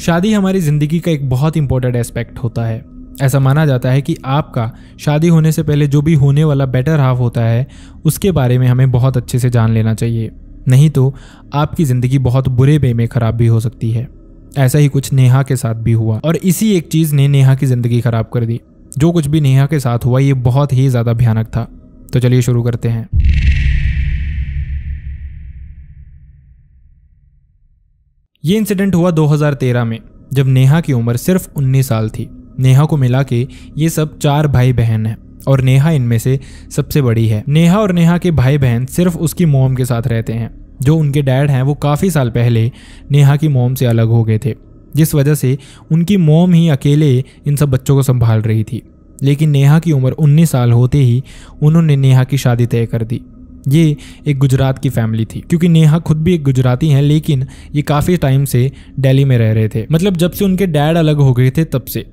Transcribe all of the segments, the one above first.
शादी हमारी ज़िंदगी का एक बहुत इंपॉर्टेंट एस्पेक्ट होता है ऐसा माना जाता है कि आपका शादी होने से पहले जो भी होने वाला बेटर हाफ होता है उसके बारे में हमें बहुत अच्छे से जान लेना चाहिए नहीं तो आपकी ज़िंदगी बहुत बुरे वे में ख़राब भी हो सकती है ऐसा ही कुछ नेहा के साथ भी हुआ और इसी एक चीज़ ने नेहा की ज़िंदगी ख़राब कर दी जो कुछ भी नेहा के साथ हुआ ये बहुत ही ज़्यादा भयानक था तो चलिए शुरू करते हैं ये इंसिडेंट हुआ 2013 में जब नेहा की उम्र सिर्फ 19 साल थी नेहा को मिला के ये सब चार भाई बहन हैं और नेहा इनमें से सबसे बड़ी है नेहा और नेहा के भाई बहन सिर्फ उसकी मोम के साथ रहते हैं जो उनके डैड हैं वो काफ़ी साल पहले नेहा की मोम से अलग हो गए थे जिस वजह से उनकी मोम ही अकेले इन सब बच्चों को संभाल रही थी लेकिन नेहा की उम्र 19 साल होते ही उन्होंने नेहा की शादी तय कर दी ये एक गुजरात की फैमिली थी क्योंकि नेहा खुद भी एक गुजराती हैं लेकिन ये काफ़ी टाइम से दिल्ली में रह रहे थे मतलब जब से उनके डैड अलग हो गए थे तब से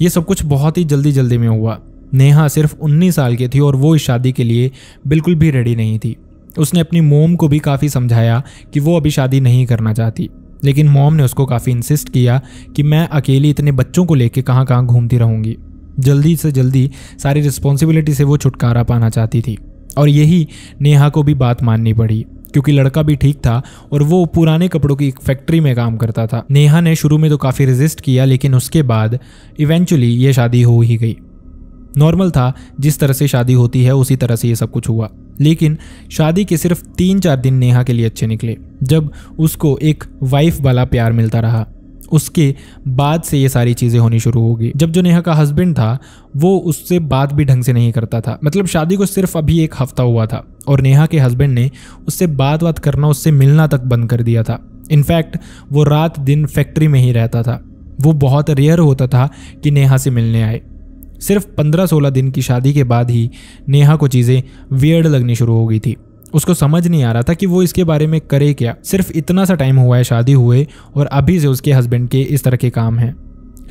ये सब कुछ बहुत ही जल्दी जल्दी में हुआ नेहा सिर्फ 19 साल की थी और वो इस शादी के लिए बिल्कुल भी रेडी नहीं थी उसने अपनी मोम को भी काफ़ी समझाया कि वो अभी शादी नहीं करना चाहती लेकिन मोम ने उसको काफ़ी इंसिस्ट किया कि मैं अकेली इतने बच्चों को लेके कहाँ कहाँ घूमती रहूँगी जल्दी से जल्दी सारी रिस्पॉन्सिबिलिटी से वो छुटकारा पाना चाहती थी और यही नेहा को भी बात माननी पड़ी क्योंकि लड़का भी ठीक था और वो पुराने कपड़ों की एक फैक्ट्री में काम करता था नेहा ने शुरू में तो काफ़ी रेजिस्ट किया लेकिन उसके बाद इवेंचुअली ये शादी हो ही गई नॉर्मल था जिस तरह से शादी होती है उसी तरह से ये सब कुछ हुआ लेकिन शादी के सिर्फ तीन चार दिन नेहा के लिए अच्छे निकले जब उसको एक वाइफ वाला प्यार मिलता रहा उसके बाद से ये सारी चीज़ें होनी शुरू होगी जब जो नेहा का हस्बैंड था वो उससे बात भी ढंग से नहीं करता था मतलब शादी को सिर्फ अभी एक हफ्ता हुआ था और नेहा के हस्बैंड ने उससे बात बात करना उससे मिलना तक बंद कर दिया था इनफैक्ट वो रात दिन फैक्ट्री में ही रहता था वो बहुत रेयर होता था कि नेहा से मिलने आए सिर्फ पंद्रह सोलह दिन की शादी के बाद ही नेहा को चीज़ें वियर्ड लगनी शुरू हो गई थी उसको समझ नहीं आ रहा था कि वो इसके बारे में करे क्या सिर्फ इतना सा टाइम हुआ है शादी हुए और अभी से उसके हस्बैंड के इस तरह के काम हैं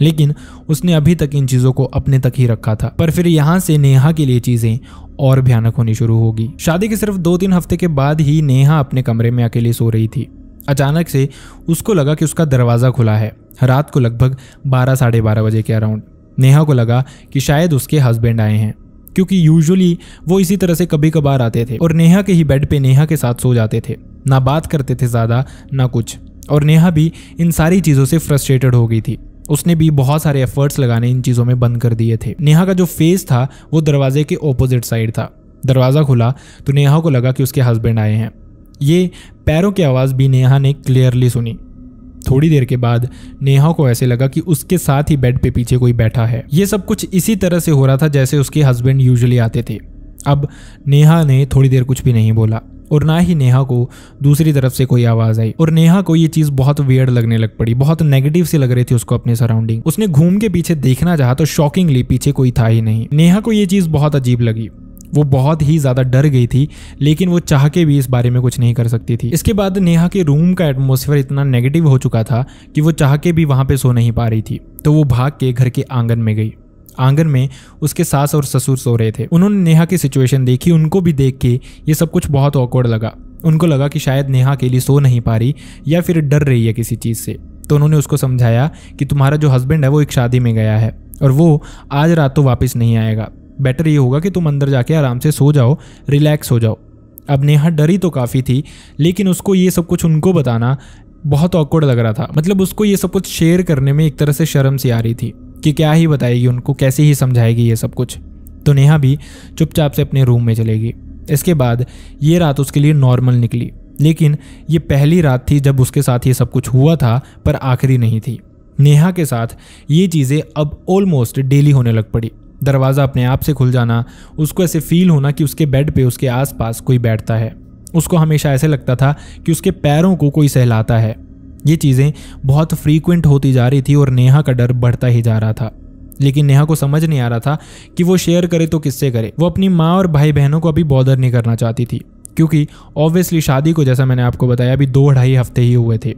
लेकिन उसने अभी तक इन चीज़ों को अपने तक ही रखा था पर फिर यहाँ से नेहा के लिए चीज़ें और भयानक होनी शुरू होगी शादी के सिर्फ दो तीन हफ्ते के बाद ही नेहा अपने कमरे में अकेले सो रही थी अचानक से उसको लगा कि उसका दरवाज़ा खुला है रात को लगभग बारह साढ़े बारह बजे के अराउंड नेहा को लगा कि शायद उसके हस्बैंड आए हैं क्योंकि यूजुअली वो इसी तरह से कभी कभार आते थे और नेहा के ही बेड पे नेहा के साथ सो जाते थे ना बात करते थे ज़्यादा ना कुछ और नेहा भी इन सारी चीज़ों से फ्रस्ट्रेटेड हो गई थी उसने भी बहुत सारे एफर्ट्स लगाने इन चीज़ों में बंद कर दिए थे नेहा का जो फेस था वो दरवाजे के ऑपोजिट साइड था दरवाज़ा खुला तो नेहा को लगा कि उसके हस्बैंड आए हैं ये पैरों की आवाज़ भी नेहा ने क्लियरली सुनी थोड़ी देर के बाद नेहा को ऐसे लगा कि उसके साथ ही बेड पे पीछे कोई बैठा है ये सब कुछ इसी तरह से हो रहा था जैसे उसके हस्बैंड यूजुअली आते थे अब नेहा ने थोड़ी देर कुछ भी नहीं बोला और ना ही नेहा को दूसरी तरफ से कोई आवाज़ आई और नेहा को ये चीज़ बहुत वियर्ड लगने लग पड़ी बहुत नेगेटिव सी लग रही थी उसको अपने सराउंडिंग उसने घूम के पीछे देखना चाहा तो शॉकिंगली पीछे कोई था ही नहीं नेहा को ये चीज़ बहुत अजीब लगी वो बहुत ही ज़्यादा डर गई थी लेकिन वो चाह के भी इस बारे में कुछ नहीं कर सकती थी इसके बाद नेहा के रूम का एटमोसफेयर इतना नेगेटिव हो चुका था कि वो चाह के भी वहाँ पर सो नहीं पा रही थी तो वो भाग के घर के आंगन में गई आंगन में उसके सास और ससुर सो रहे थे उन्होंने नेहा की सिचुएशन देखी उनको भी देख के ये सब कुछ बहुत ऑकवर्ड लगा उनको लगा कि शायद नेहा अकेली सो नहीं पा रही या फिर डर रही है किसी चीज़ से तो उन्होंने उसको समझाया कि तुम्हारा जो हस्बैंड है वो एक शादी में गया है और वो आज रात तो वापस नहीं आएगा बेटर ये होगा कि तुम अंदर जाके आराम से सो जाओ रिलैक्स हो जाओ अब नेहा डरी तो काफ़ी थी लेकिन उसको ये सब कुछ उनको बताना बहुत ऑकवर्ड लग रहा था मतलब उसको ये सब कुछ शेयर करने में एक तरह से शर्म सी आ रही थी कि क्या ही बताएगी उनको कैसे ही समझाएगी ये सब कुछ तो नेहा भी चुपचाप से अपने रूम में चलेगी इसके बाद ये रात उसके लिए नॉर्मल निकली लेकिन ये पहली रात थी जब उसके साथ ये सब कुछ हुआ था पर आखिरी नहीं थी नेहा के साथ ये चीज़ें अब ऑलमोस्ट डेली होने लग पड़ी दरवाज़ा अपने आप से खुल जाना उसको ऐसे फील होना कि उसके बेड पे उसके आसपास कोई बैठता है उसको हमेशा ऐसे लगता था कि उसके पैरों को कोई सहलाता है ये चीज़ें बहुत फ्रीक्वेंट होती जा रही थी और नेहा का डर बढ़ता ही जा रहा था लेकिन नेहा को समझ नहीं आ रहा था कि वो शेयर करे तो किससे करे वो अपनी माँ और भाई बहनों को अभी बॉदर नहीं करना चाहती थी क्योंकि ऑब्वियसली शादी को जैसा मैंने आपको बताया अभी दो ढाई हफ्ते ही हुए थे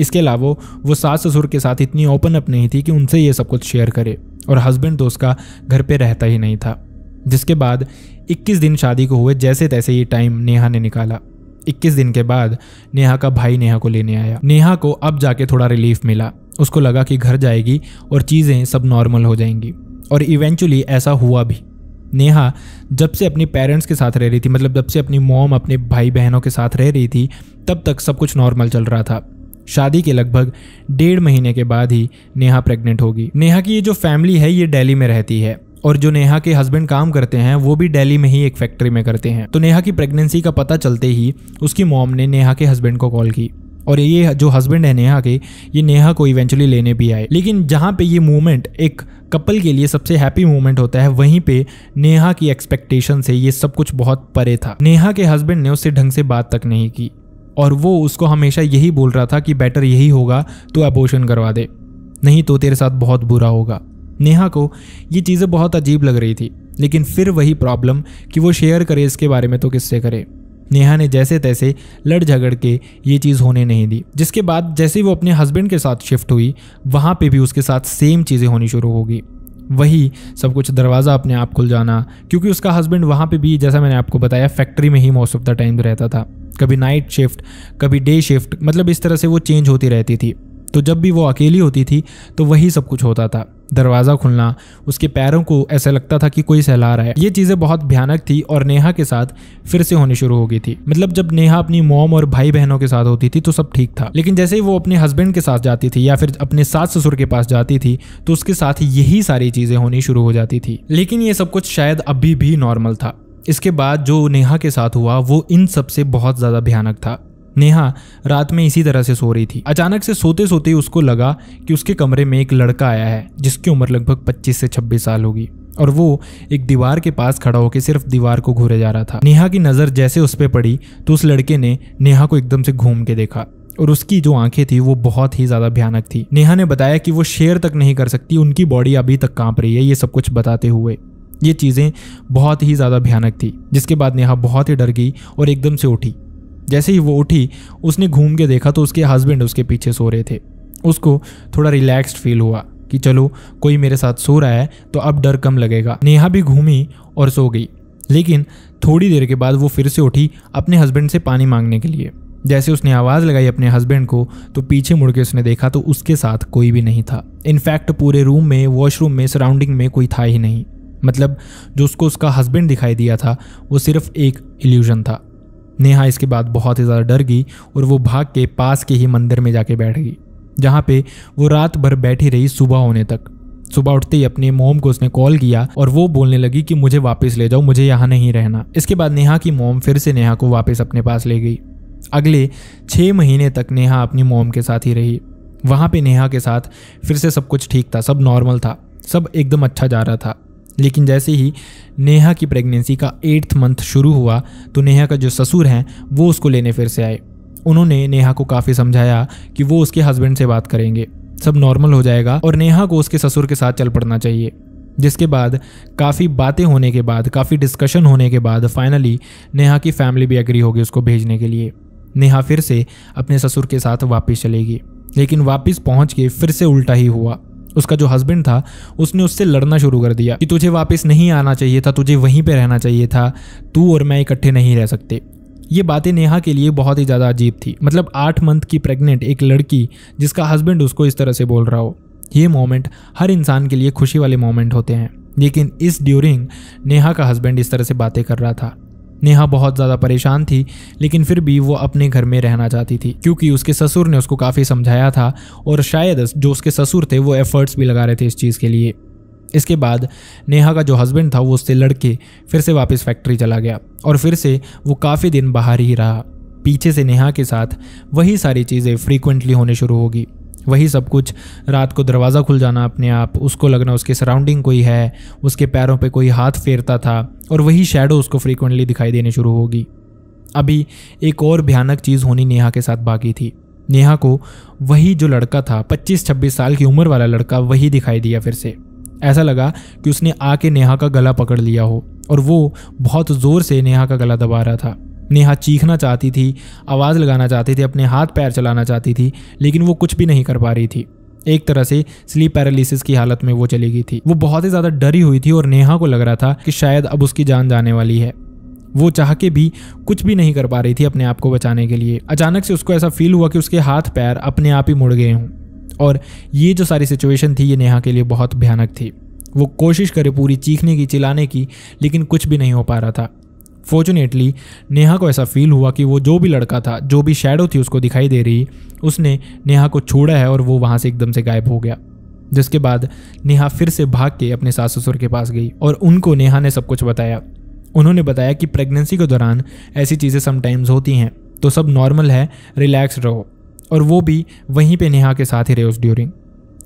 इसके अलावा वो सास ससुर के साथ इतनी ओपन अप नहीं थी कि उनसे ये सब कुछ शेयर करे और हस्बैंड तो उसका घर पे रहता ही नहीं था जिसके बाद 21 दिन शादी को हुए जैसे तैसे ये टाइम नेहा ने निकाला 21 दिन के बाद नेहा का भाई नेहा को लेने आया नेहा को अब जाके थोड़ा रिलीफ मिला उसको लगा कि घर जाएगी और चीज़ें सब नॉर्मल हो जाएंगी और इवेंचुअली ऐसा हुआ भी नेहा जब से अपने पेरेंट्स के साथ रह रही थी मतलब जब से अपनी मॉम अपने भाई बहनों के साथ रह रही थी तब तक सब कुछ नॉर्मल चल रहा था शादी के लगभग डेढ़ महीने के बाद ही नेहा प्रेग्नेंट होगी नेहा की ये जो फैमिली है ये दिल्ली में रहती है और जो नेहा के हस्बैंड काम करते हैं वो भी दिल्ली में ही एक फैक्ट्री में करते हैं तो नेहा की प्रेगनेंसी का पता चलते ही उसकी मॉम ने नेहा के हस्बैंड को कॉल की और ये जो हस्बैंड है नेहा के ये नेहा को इवेंचुअली लेने भी आए लेकिन जहाँ पे ये मूवमेंट एक कपल के लिए सबसे हैप्पी मोमेंट होता है वहीं पे नेहा की एक्सपेक्टेशन से ये सब कुछ बहुत परे था नेहा के हस्बैंड ने उससे ढंग से बात तक नहीं की और वो उसको हमेशा यही बोल रहा था कि बेटर यही होगा तो अबोशन करवा दे नहीं तो तेरे साथ बहुत बुरा होगा नेहा को ये चीज़ें बहुत अजीब लग रही थी लेकिन फिर वही प्रॉब्लम कि वो शेयर करे इसके बारे में तो किससे करे नेहा ने जैसे तैसे लड़ झगड़ के ये चीज़ होने नहीं दी जिसके बाद जैसे वो अपने हस्बैंड के साथ शिफ्ट हुई वहाँ पे भी उसके साथ सेम चीज़ें होनी शुरू होगी वही सब कुछ दरवाज़ा अपने आप खुल जाना क्योंकि उसका हस्बैंड वहाँ पे भी जैसा मैंने आपको बताया फैक्ट्री में ही मोस्ट ऑफ द टाइम रहता था कभी नाइट शिफ्ट कभी डे शिफ्ट मतलब इस तरह से वो चेंज होती रहती थी तो जब भी वो अकेली होती थी तो वही सब कुछ होता था दरवाज़ा खुलना उसके पैरों को ऐसा लगता था कि कोई सहला रहा है ये चीज़ें बहुत भयानक थी और नेहा के साथ फिर से होनी शुरू हो गई थी मतलब जब नेहा अपनी मोम और भाई बहनों के साथ होती थी तो सब ठीक था लेकिन जैसे ही वो अपने हस्बैंड के साथ जाती थी या फिर अपने सास ससुर के पास जाती थी तो उसके साथ यही सारी चीज़ें होनी शुरू हो जाती थी लेकिन ये सब कुछ शायद अभी भी नॉर्मल था इसके बाद जो नेहा के साथ हुआ वो इन सब से बहुत ज़्यादा भयानक था नेहा रात में इसी तरह से सो रही थी अचानक से सोते सोते उसको लगा कि उसके कमरे में एक लड़का आया है जिसकी उम्र लगभग 25 से 26 साल होगी और वो एक दीवार के पास खड़ा होकर सिर्फ दीवार को घूरे जा रहा था नेहा की नज़र जैसे उस पर पड़ी तो उस लड़के ने नेहा को एकदम से घूम के देखा और उसकी जो आंखें थी वो बहुत ही ज़्यादा भयानक थी नेहा ने बताया कि वो शेयर तक नहीं कर सकती उनकी बॉडी अभी तक कांप रही है ये सब कुछ बताते हुए ये चीज़ें बहुत ही ज़्यादा भयानक थी जिसके बाद नेहा बहुत ही डर गई और एकदम से उठी जैसे ही वो उठी उसने घूम के देखा तो उसके हस्बैंड उसके पीछे सो रहे थे उसको थोड़ा रिलैक्स्ड फील हुआ कि चलो कोई मेरे साथ सो रहा है तो अब डर कम लगेगा नेहा भी घूमी और सो गई लेकिन थोड़ी देर के बाद वो फिर से उठी अपने हस्बैंड से पानी मांगने के लिए जैसे उसने आवाज़ लगाई अपने हस्बैंड को तो पीछे मुड़ के उसने देखा तो उसके साथ कोई भी नहीं था इनफैक्ट पूरे रूम में वॉशरूम में सराउंडिंग में कोई था ही नहीं मतलब जो उसको उसका हस्बैंड दिखाई दिया था वो सिर्फ एक इल्यूजन था नेहा इसके बाद बहुत ही ज़्यादा डर गई और वो भाग के पास के ही मंदिर में जाके बैठ गई जहाँ पे वो रात भर बैठी रही सुबह होने तक सुबह उठते ही अपने मोम को उसने कॉल किया और वो बोलने लगी कि मुझे वापस ले जाओ मुझे यहाँ नहीं रहना इसके बाद नेहा की मोम फिर से नेहा को वापस अपने पास ले गई अगले छः महीने तक नेहा अपनी मोम के साथ ही रही वहाँ पे नेहा के साथ फिर से सब कुछ ठीक था सब नॉर्मल था सब एकदम अच्छा जा रहा था लेकिन जैसे ही नेहा की प्रेगनेंसी का एट्थ मंथ शुरू हुआ तो नेहा का जो ससुर हैं वो उसको लेने फिर से आए उन्होंने नेहा को काफ़ी समझाया कि वो उसके हस्बैंड से बात करेंगे सब नॉर्मल हो जाएगा और नेहा को उसके ससुर के साथ चल पड़ना चाहिए जिसके बाद काफ़ी बातें होने के बाद काफ़ी डिस्कशन होने के बाद फाइनली नेहा की फैमिली भी एग्री होगी उसको भेजने के लिए नेहा फिर से अपने ससुर के साथ वापस चलेगी लेकिन वापस पहुंच के फिर से उल्टा ही हुआ उसका जो हस्बैंड था उसने उससे लड़ना शुरू कर दिया कि तुझे वापस नहीं आना चाहिए था तुझे वहीं पे रहना चाहिए था तू और मैं इकट्ठे नहीं रह सकते ये बातें नेहा के लिए बहुत ही ज़्यादा अजीब थी मतलब आठ मंथ की प्रेग्नेंट एक लड़की जिसका हस्बैंड उसको इस तरह से बोल रहा हो ये मोमेंट हर इंसान के लिए खुशी वाले मोमेंट होते हैं लेकिन इस ड्यूरिंग नेहा का हस्बैंड इस तरह से बातें कर रहा था नेहा बहुत ज़्यादा परेशान थी लेकिन फिर भी वो अपने घर में रहना चाहती थी क्योंकि उसके ससुर ने उसको काफ़ी समझाया था और शायद जो उसके ससुर थे वो एफर्ट्स भी लगा रहे थे इस चीज़ के लिए इसके बाद नेहा का जो हस्बैंड था वो उससे लड़के फिर से वापस फैक्ट्री चला गया और फिर से वो काफ़ी दिन बाहर ही रहा पीछे से नेहा के साथ वही सारी चीज़ें फ्रीक्वेंटली होने शुरू होगी वही सब कुछ रात को दरवाज़ा खुल जाना अपने आप उसको लगना उसके सराउंडिंग कोई है उसके पैरों पे कोई हाथ फेरता था और वही शेडो उसको फ्रीक्वेंटली दिखाई देने शुरू होगी अभी एक और भयानक चीज़ होनी नेहा के साथ बाकी थी नेहा को वही जो लड़का था 25-26 साल की उम्र वाला लड़का वही दिखाई दिया फिर से ऐसा लगा कि उसने आके नेहा का गला पकड़ लिया हो और वो बहुत ज़ोर से नेहा का गला दबा रहा था नेहा चीखना चाहती थी आवाज़ लगाना चाहती थी अपने हाथ पैर चलाना चाहती थी लेकिन वो कुछ भी नहीं कर पा रही थी एक तरह से स्लीप पैरालिसिस की हालत में वो चली गई थी वो बहुत ही ज़्यादा डरी हुई थी और नेहा को लग रहा था कि शायद अब उसकी जान जाने वाली है वो चाह के भी कुछ भी नहीं कर पा रही थी अपने आप को बचाने के लिए अचानक से उसको ऐसा फील हुआ कि उसके हाथ पैर अपने आप ही मुड़ गए हों और ये जो सारी सिचुएशन थी ये नेहा के लिए बहुत भयानक थी वो कोशिश करे पूरी चीखने की चिल्लाने की लेकिन कुछ भी नहीं हो पा रहा था फॉर्चुनेटली नेहा को ऐसा फील हुआ कि वो जो भी लड़का था जो भी शेडो थी उसको दिखाई दे रही उसने नेहा को छोड़ा है और वो वहाँ से एकदम से गायब हो गया जिसके बाद नेहा फिर से भाग के अपने सास ससुर के पास गई और उनको नेहा ने सब कुछ बताया उन्होंने बताया कि प्रेगनेंसी के दौरान ऐसी चीज़ें समटाइम्स होती हैं तो सब नॉर्मल है रिलैक्स रहो और वो भी वहीं पे नेहा के साथ ही रहे उस ड्यूरिंग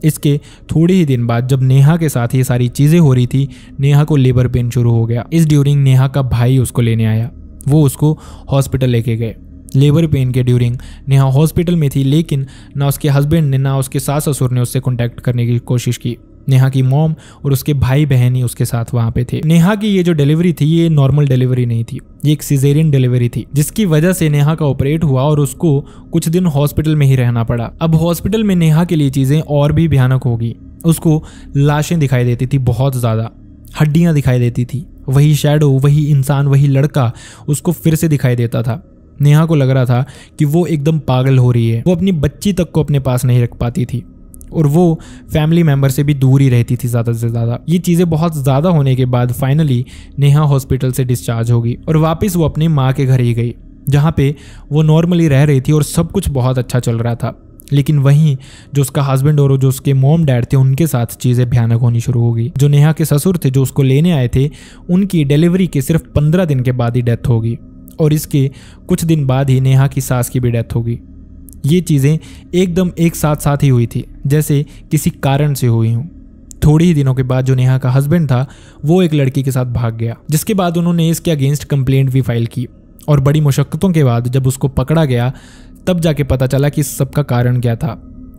इसके थोड़े ही दिन बाद जब नेहा के साथ ये सारी चीज़ें हो रही थी नेहा को लेबर पेन शुरू हो गया इस ड्यूरिंग नेहा का भाई उसको लेने आया वो उसको हॉस्पिटल लेके गए लेबर पेन के ड्यूरिंग नेहा हॉस्पिटल में थी लेकिन ना उसके हस्बैंड ने ना उसके सास ससुर ने उससे कॉन्टैक्ट करने की कोशिश की नेहा की मॉम और उसके भाई बहन ही उसके साथ वहाँ पे थे नेहा की ये जो डिलीवरी थी ये नॉर्मल डिलीवरी नहीं थी ये एक सिजेरियन डिलीवरी थी जिसकी वजह से नेहा का ऑपरेट हुआ और उसको कुछ दिन हॉस्पिटल में ही रहना पड़ा अब हॉस्पिटल में नेहा के लिए चीज़ें और भी भयानक होगी उसको लाशें दिखाई देती थी बहुत ज़्यादा हड्डियाँ दिखाई देती थी वही शेडो वही इंसान वही लड़का उसको फिर से दिखाई देता था नेहा को लग रहा था कि वो एकदम पागल हो रही है वो अपनी बच्ची तक को अपने पास नहीं रख पाती थी और वो फैमिली मेम्बर से भी दूर ही रहती थी ज़्यादा से ज़्यादा ये चीज़ें बहुत ज़्यादा होने के बाद फाइनली नेहा हॉस्पिटल से डिस्चार्ज होगी और वापस वो अपनी माँ के घर ही गई जहाँ पे वो नॉर्मली रह रही थी और सब कुछ बहुत अच्छा चल रहा था लेकिन वहीं जो उसका हस्बैंड और जो उसके मोम डैड थे उनके साथ चीज़ें भयानक होनी शुरू हो गई जो नेहा के ससुर थे जो उसको लेने आए थे उनकी डिलीवरी के सिर्फ पंद्रह दिन के बाद ही डेथ होगी और इसके कुछ दिन बाद ही नेहा की सास की भी डेथ होगी ये चीज़ें एकदम एक साथ साथ ही हुई थी जैसे किसी कारण से हुई हूँ थोड़ी ही दिनों के बाद जो नेहा का हस्बैंड था वो एक लड़की के साथ भाग गया जिसके बाद उन्होंने इसके अगेंस्ट कंप्लेंट भी फाइल की और बड़ी मुशक्क़तों के बाद जब उसको पकड़ा गया तब जाके पता चला कि इस सब का कारण क्या था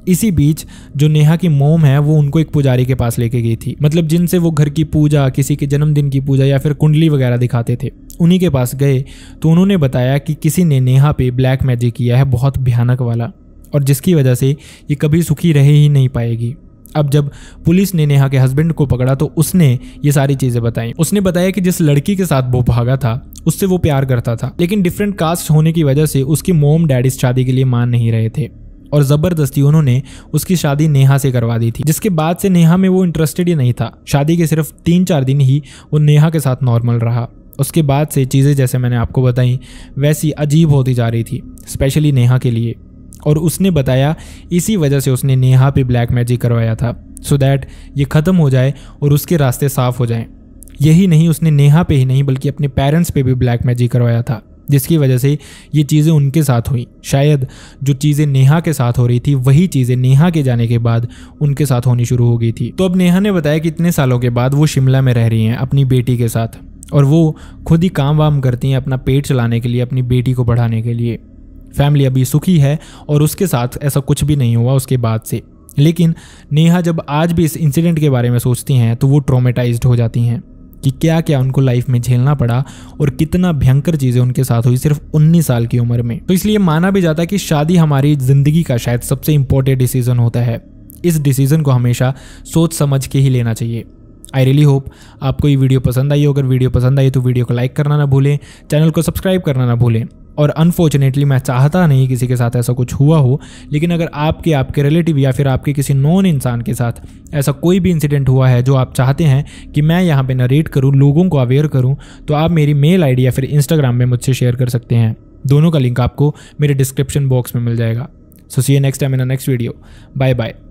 इसी बीच जो नेहा की मोम है वो उनको एक पुजारी के पास लेके गई थी मतलब जिनसे वो घर की पूजा किसी के जन्मदिन की पूजा या फिर कुंडली वगैरह दिखाते थे उन्हीं के पास गए तो उन्होंने बताया कि किसी ने नेहा पे ब्लैक मैजिक किया है बहुत भयानक वाला और जिसकी वजह से ये कभी सुखी रह ही नहीं पाएगी अब जब पुलिस ने नेहा के हस्बैंड को पकड़ा तो उसने ये सारी चीज़ें बताई उसने बताया कि जिस लड़की के साथ वो भागा था उससे वो प्यार करता था लेकिन डिफरेंट कास्ट होने की वजह से उसकी मोम डैडी शादी के लिए मान नहीं रहे थे और ज़बरदस्ती उन्होंने उसकी शादी नेहा से करवा दी थी जिसके बाद से नेहा में वो इंटरेस्टेड ही नहीं था शादी के सिर्फ तीन चार दिन ही वो नेहा के साथ नॉर्मल रहा उसके बाद से चीज़ें जैसे मैंने आपको बताई वैसी अजीब होती जा रही थी स्पेशली नेहा के लिए और उसने बताया इसी वजह से उसने नेहा पे ब्लैक मैजिक करवाया था सो दैट ये ख़त्म हो जाए और उसके रास्ते साफ़ हो जाएं यही नहीं उसने नेहा पे ही नहीं बल्कि अपने पेरेंट्स पे भी ब्लैक मैजिक करवाया था जिसकी वजह से ये चीज़ें उनके साथ हुई शायद जो चीज़ें नेहा के साथ हो रही थी वही चीज़ें नेहा के जाने के बाद उनके साथ होनी शुरू हो गई थी तो अब नेहा ने बताया कि इतने सालों के बाद वो शिमला में रह रही हैं अपनी बेटी के साथ और वो खुद ही काम वाम करती हैं अपना पेट चलाने के लिए अपनी बेटी को बढ़ाने के लिए फैमिली अभी सुखी है और उसके साथ ऐसा कुछ भी नहीं हुआ उसके बाद से लेकिन नेहा जब आज भी इस इंसिडेंट के बारे में सोचती हैं तो वो ट्रोमेटाइज्ड हो जाती हैं कि क्या क्या उनको लाइफ में झेलना पड़ा और कितना भयंकर चीज़ें उनके साथ हुई सिर्फ 19 साल की उम्र में तो इसलिए माना भी जाता है कि शादी हमारी ज़िंदगी का शायद सबसे इम्पोर्टेंट डिसीज़न होता है इस डिसीज़न को हमेशा सोच समझ के ही लेना चाहिए आई रियली होप आपको ये वीडियो पसंद आई हो अगर वीडियो पसंद आई तो वीडियो को लाइक करना ना भूलें चैनल को सब्सक्राइब करना ना भूलें और अनफॉर्चुनेटली मैं चाहता नहीं किसी के साथ ऐसा कुछ हुआ हो लेकिन अगर आपके आपके रिलेटिव या फिर आपके किसी नॉन इंसान के साथ ऐसा कोई भी इंसिडेंट हुआ है जो आप चाहते हैं कि मैं यहाँ पे नरेट करूँ लोगों को अवेयर करूँ तो आप मेरी मेल आई या फिर इंस्टाग्राम में मुझसे शेयर कर सकते हैं दोनों का लिंक आपको मेरे डिस्क्रिप्शन बॉक्स में मिल जाएगा so see next time in next video bye bye